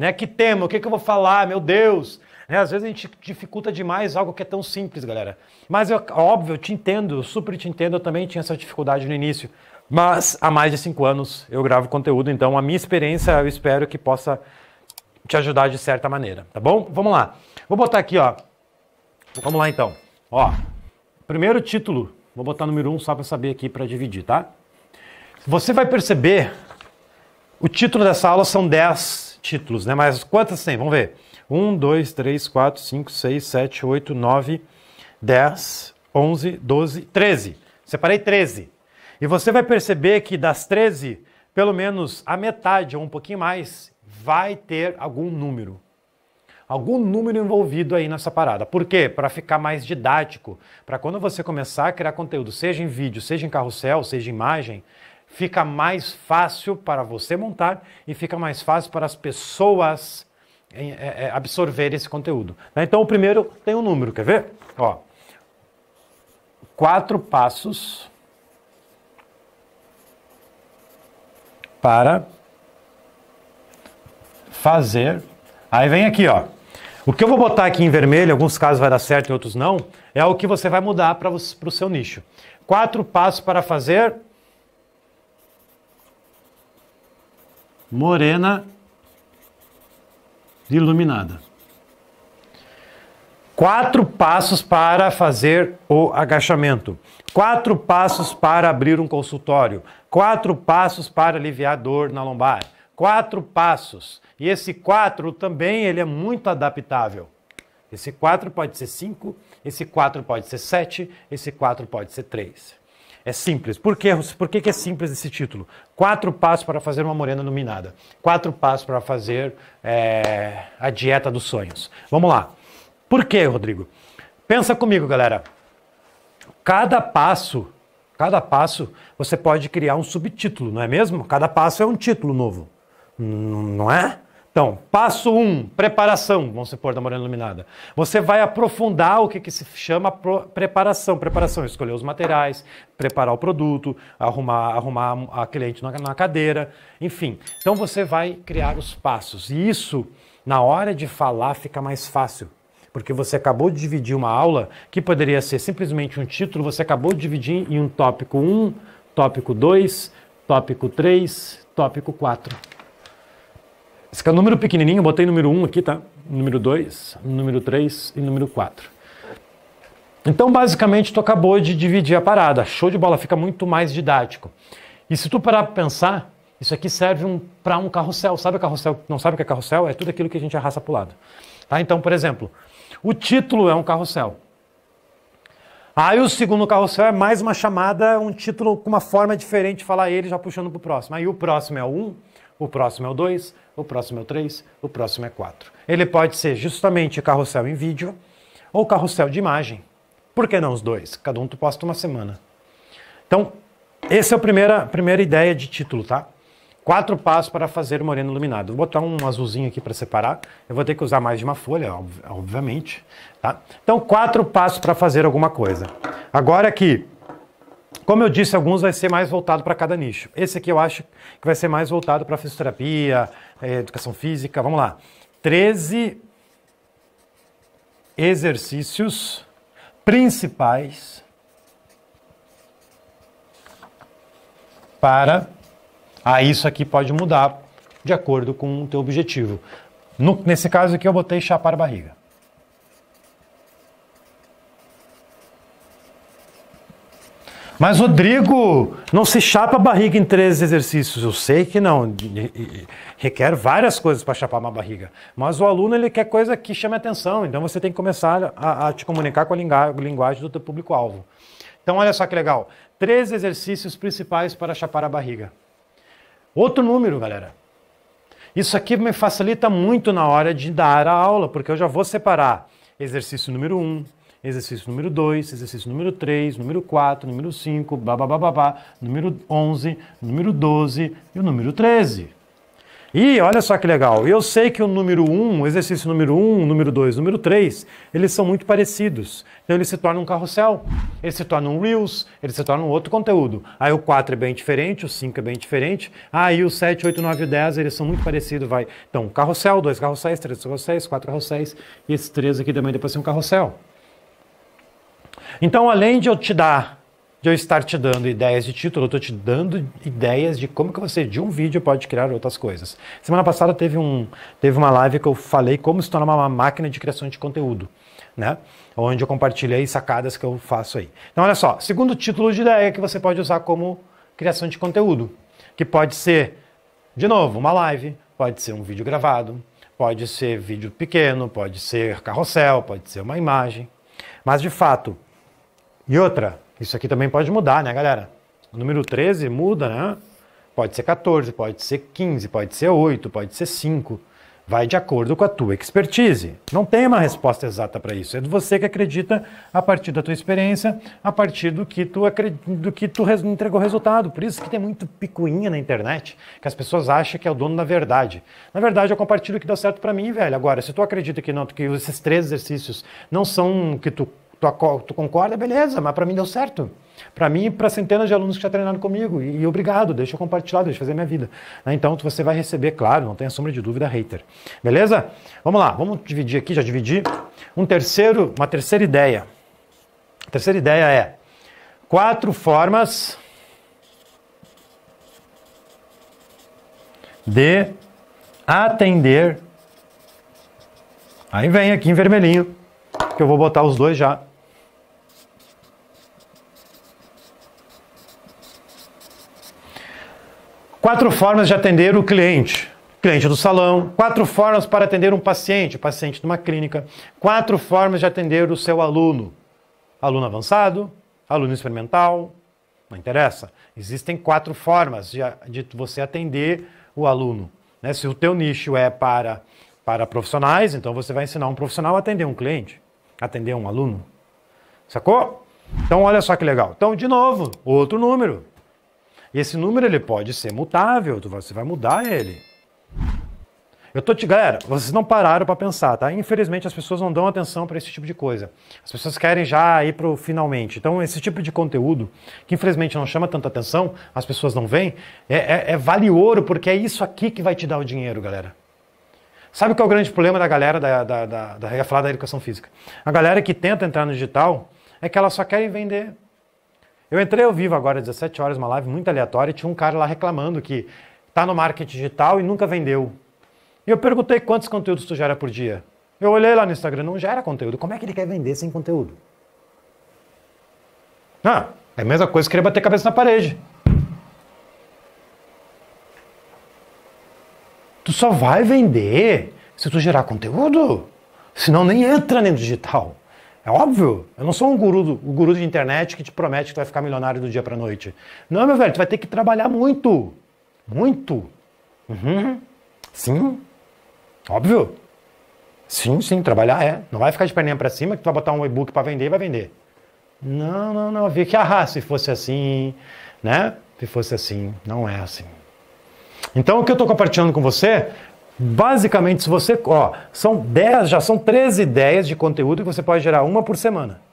Né? Que tema? O que, é que eu vou falar? Meu Deus! Né? Às vezes a gente dificulta demais algo que é tão simples, galera. Mas eu, óbvio, eu te entendo, eu super te entendo, eu também tinha essa dificuldade no início. Mas há mais de cinco anos eu gravo conteúdo, então a minha experiência eu espero que possa te ajudar de certa maneira, tá bom? Vamos lá. Vou botar aqui, ó. Vamos lá então. Ó, primeiro título. Vou botar número um só para saber aqui para dividir, tá? Você vai perceber o título dessa aula são 10 títulos, né? Mas quantas tem? Vamos ver. 1, 2, 3, 4, 5, 6, 7, 8, 9, 10, 11, 12, 13. Separei 13. E você vai perceber que das 13, pelo menos a metade ou um pouquinho mais vai ter algum número. Algum número envolvido aí nessa parada. Por quê? Para ficar mais didático. Para quando você começar a criar conteúdo, seja em vídeo, seja em carrossel, seja em imagem, fica mais fácil para você montar e fica mais fácil para as pessoas é, é, absorverem esse conteúdo. Né? Então, o primeiro tem um número, quer ver? Ó, quatro passos para fazer. Aí vem aqui, ó. O que eu vou botar aqui em vermelho, em alguns casos vai dar certo, em outros não, é o que você vai mudar para o seu nicho. Quatro passos para fazer morena iluminada. Quatro passos para fazer o agachamento. Quatro passos para abrir um consultório. Quatro passos para aliviar dor na lombar. Quatro passos. E esse quatro também ele é muito adaptável. Esse 4 pode ser 5, esse 4 pode ser 7, esse 4 pode ser 3. É simples. Por, que? Por que, que é simples esse título? Quatro passos para fazer uma morena iluminada. Quatro passos para fazer é, a dieta dos sonhos. Vamos lá. Por que, Rodrigo? Pensa comigo, galera. Cada passo, cada passo, você pode criar um subtítulo, não é mesmo? Cada passo é um título novo, não é? Então, passo 1, um, preparação, vamos supor, da Morena Iluminada. Você vai aprofundar o que, que se chama preparação. Preparação, é escolher os materiais, preparar o produto, arrumar, arrumar a cliente na, na cadeira, enfim. Então, você vai criar os passos. E isso, na hora de falar, fica mais fácil. Porque você acabou de dividir uma aula que poderia ser simplesmente um título, você acabou de dividir em um tópico 1, tópico 2, tópico 3, tópico 4. Esse é o número pequenininho, eu botei número 1 aqui, tá? Número 2, número 3 e número 4. Então, basicamente, tu acabou de dividir a parada. Show de bola, fica muito mais didático. E se tu parar para pensar, isso aqui serve um, para um carrossel. Sabe o carrossel? Não sabe o que é carrossel? É tudo aquilo que a gente arrasta para o lado. Tá? Então, por exemplo, o título é um carrossel. Aí o segundo carrossel é mais uma chamada, um título com uma forma diferente de falar ele, já puxando para o próximo. Aí o próximo é o 1. Um, o próximo é o 2, o próximo é o 3, o próximo é 4. Ele pode ser justamente carrossel em vídeo ou carrossel de imagem. Por que não os dois? Cada um tu posta uma semana. Então, essa é a primeira, primeira ideia de título, tá? Quatro passos para fazer moreno iluminado. Vou botar um azulzinho aqui para separar. Eu vou ter que usar mais de uma folha, obviamente. Tá? Então, quatro passos para fazer alguma coisa. Agora aqui, como eu disse, alguns vai ser mais voltado para cada nicho. Esse aqui eu acho que vai ser mais voltado para fisioterapia, eh, educação física. Vamos lá. 13 exercícios principais para. Ah, isso aqui pode mudar de acordo com o teu objetivo. No, nesse caso aqui eu botei chapar a barriga. Mas, Rodrigo, não se chapa a barriga em 13 exercícios. Eu sei que não. Requer várias coisas para chapar uma barriga. Mas o aluno ele quer coisa que chame atenção. Então você tem que começar a, a te comunicar com a linguagem do teu público-alvo. Então, olha só que legal. 13 exercícios principais para chapar a barriga. Outro número, galera. Isso aqui me facilita muito na hora de dar a aula, porque eu já vou separar exercício número 1, um, exercício número 2, exercício número 3, número 4, número 5, babá, número 11, número 12 e o número 13. E olha só que legal, eu sei que o número 1, o exercício número 1, um, número 2, número 3, eles são muito parecidos. Então eles se tornam um carrossel, eles se tornam um Reels, eles se tornam outro conteúdo. Aí o 4 é bem diferente, o 5 é bem diferente, aí o 7, 8, 9 e 10, eles são muito parecidos, vai. Então, carrossel, dois carrosséis, três carrosséis, quatro carrosséis, e esse três aqui também depois são um carrossel. Então, além de eu te dar, de eu estar te dando ideias de título, eu estou te dando ideias de como que você, de um vídeo, pode criar outras coisas. Semana passada teve, um, teve uma live que eu falei como se tornar uma máquina de criação de conteúdo. Né? Onde eu compartilhei sacadas que eu faço aí. Então, olha só, segundo título de ideia que você pode usar como criação de conteúdo, que pode ser, de novo, uma live, pode ser um vídeo gravado, pode ser vídeo pequeno, pode ser carrossel, pode ser uma imagem. Mas de fato, e outra, isso aqui também pode mudar, né, galera? O número 13 muda, né? Pode ser 14, pode ser 15, pode ser 8, pode ser 5. Vai de acordo com a tua expertise. Não tem uma resposta exata para isso. É você que acredita a partir da tua experiência, a partir do que tu, do que tu entregou resultado. Por isso que tem muito picuinha na internet, que as pessoas acham que é o dono da verdade. Na verdade, eu compartilho o que deu certo para mim, velho. Agora, se tu acredita que não, que esses três exercícios não são o que tu Tu, tu concorda? Beleza, mas para mim deu certo. Para mim e para centenas de alunos que já treinaram comigo. E, e, obrigado, deixa eu compartilhar, deixa eu fazer minha vida. Né? Então você vai receber, claro, não tenha sombra de dúvida, hater. Beleza? Vamos lá, vamos dividir aqui, já dividi. Um terceiro, uma terceira ideia. A terceira ideia é quatro formas de atender. Aí vem aqui em vermelhinho, que eu vou botar os dois já Quatro formas de atender o cliente. Cliente do salão, quatro formas para atender um paciente, paciente de uma clínica, quatro formas de atender o seu aluno. Aluno avançado, aluno experimental, não interessa. Existem quatro formas de, de você atender o aluno. Né? Se o teu nicho é para, para profissionais, então você vai ensinar um profissional a atender um cliente, atender um aluno. Sacou? Então olha só que legal. Então, de novo, outro número. E esse número ele pode ser mutável, você vai mudar ele. Eu tô te, galera, vocês não pararam para pensar, tá? Infelizmente as pessoas não dão atenção para esse tipo de coisa. As pessoas querem já ir pro finalmente. Então esse tipo de conteúdo que infelizmente não chama tanta atenção, as pessoas não veem, é, é, é vale ouro porque é isso aqui que vai te dar o dinheiro, galera. Sabe qual é o grande problema da galera da, da, da, da, da da educação física? A galera que tenta entrar no digital é que elas só querem vender eu entrei ao vivo agora às 17 horas, uma live muito aleatória, e tinha um cara lá reclamando que tá no marketing digital e nunca vendeu. E eu perguntei quantos conteúdos tu gera por dia. Eu olhei lá no Instagram, não gera conteúdo. Como é que ele quer vender sem conteúdo? Ah, é a mesma coisa que querer bater cabeça na parede. Tu só vai vender se tu gerar conteúdo. Senão nem entra nem no digital. É óbvio. Eu não sou um guru, um guru de internet que te promete que tu vai ficar milionário do dia para noite. Não, meu velho, tu vai ter que trabalhar muito. Muito. Uhum. Sim. Óbvio. Sim, sim, trabalhar é. Não vai ficar de perninha para cima que tu vai botar um e-book para vender e vai vender. Não, não, não. Vi que ah, se fosse assim, né? Se fosse assim, não é assim. Então o que eu estou compartilhando com você Basicamente, se você. Ó, são 10, já são 13 ideias de conteúdo que você pode gerar uma por semana.